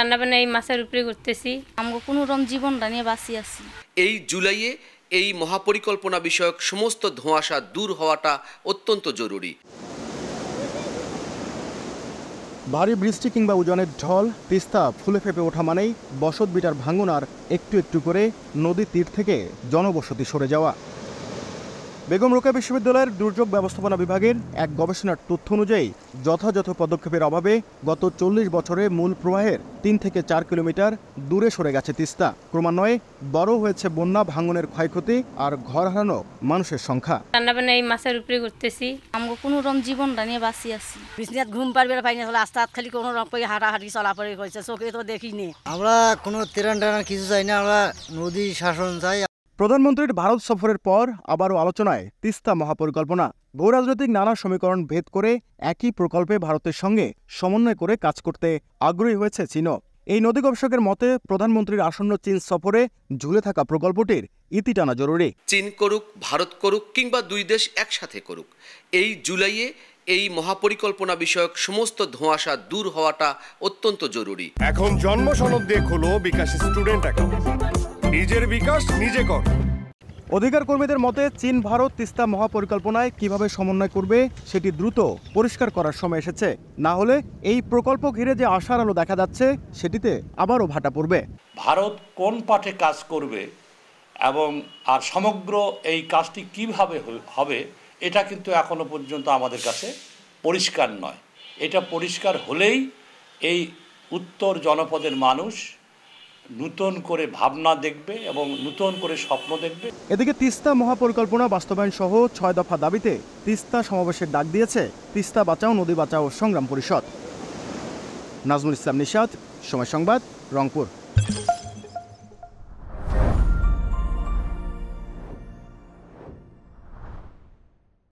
রান্নাবান্না এই মাছের উপরে করতেছি আমরা কোনো রকম জীবনটা নিয়ে বাঁচিয়ে আছি এই জুলাইয়ে এই মহাপরিকল্পনা বিষয়ক সমস্ত ধোঁয়াশা দূর হওয়াটা অত্যন্ত জরুরি ভারী বৃষ্টি কিংবা উজানের ঢল তিস্তা ফুলে ফেপে ওঠা মানেই বসত বিটার ভাঙন আর একটু একটু করে নদী তীর থেকে জনবসতি সরে যাওয়া বেগম রোকেয়া বিশ্ববিদ্যালয়ের দুর্যোগ ব্যবস্থাপনা বিভাগের এক গবেষণার তথ্য অনুযায়ী যথাযথ পদক্ষেপের অভাবে গত চল্লিশ বছরে মূল প্রবাহের তিন থেকে চার কিলোমিটার দূরে সরে গেছে তিস্তা ক্রমান্বয়ে বড় হয়েছে বন্যা ভাঙনের ক্ষয়ক্ষতি আর ঘর হারানো মানুষের সংখ্যা রান্নাবান্না এই মাছের উপরে করতেছি আমরা কোনো রকম জীবন নিয়ে বাঁচি আছি বিছনাত ঘুম পারবে পাই না আস্তে হাত খালি কোনো রকম করে হাঁটাহাঁটি চলাফরি হয়েছে চোখে তো দেখিনি আমরা কোনো তেরান টানা কিছু চাই না আমরা নদী শাসন চাই প্রধানমন্ত্রীর ভারত সফরের পর আবারও আলোচনায় তিস্তা মহাপরিকল্পনা ভূরাজনৈতিক নানা সমীকরণ ভেদ করে একই প্রকল্পে ভারতের সঙ্গে সমন্বয় করে কাজ করতে আগ্রহী হয়েছে চীন এই নদী গবেষকের মতে প্রধানমন্ত্রীর আসন্ন চীন সফরে ঝুলে থাকা প্রকল্পটির ইতি টানা জরুরি চীন করুক ভারত করুক কিংবা দুই দেশ একসাথে করুক এই জুলাইয়ে এই মহাপরিকল্পনা বিষয়ক সমস্ত ধোঁয়াশা দূর হওয়াটা অত্যন্ত জরুরি এখন জন্ম সনদ দিয়ে খুলো বিকাশ স্টুডেন্ট অ্যাকাউন্ট নিজের বিকাশ নিজে কর অধিকার কর্মীদের মতে চীন ভারত তিস্তা মহাপরিকল্পনায় কিভাবে সমন্বয় করবে সেটি দ্রুত পরিষ্কার করার সময় এসেছে না হলে এই প্রকল্প ঘিরে যে আশার আলো দেখা যাচ্ছে সেটিতে আবারও ভাটা পড়বে ভারত কোন পাঠে কাজ করবে এবং আর সমগ্র এই কাজটি কিভাবে হবে এটা কিন্তু এখনো পর্যন্ত আমাদের কাছে পরিষ্কার নয় এটা পরিষ্কার হলেই এই উত্তর জনপদের মানুষ নূতন করে ভাবনা দেখবে এবং নূতন করে স্বপ্ন দেখবে এদিকে তিস্তা মহাপরিকল্পনা বাস্তবায়ন সহ ছয় দফা দাবিতে তিস্তা সমাবেশের ডাক দিয়েছে তিস্তা বাঁচাও নদী বাঁচাও সংগ্রাম পরিষদ নাজমুল ইসলাম নিশাদ সময় সংবাদ রংপুর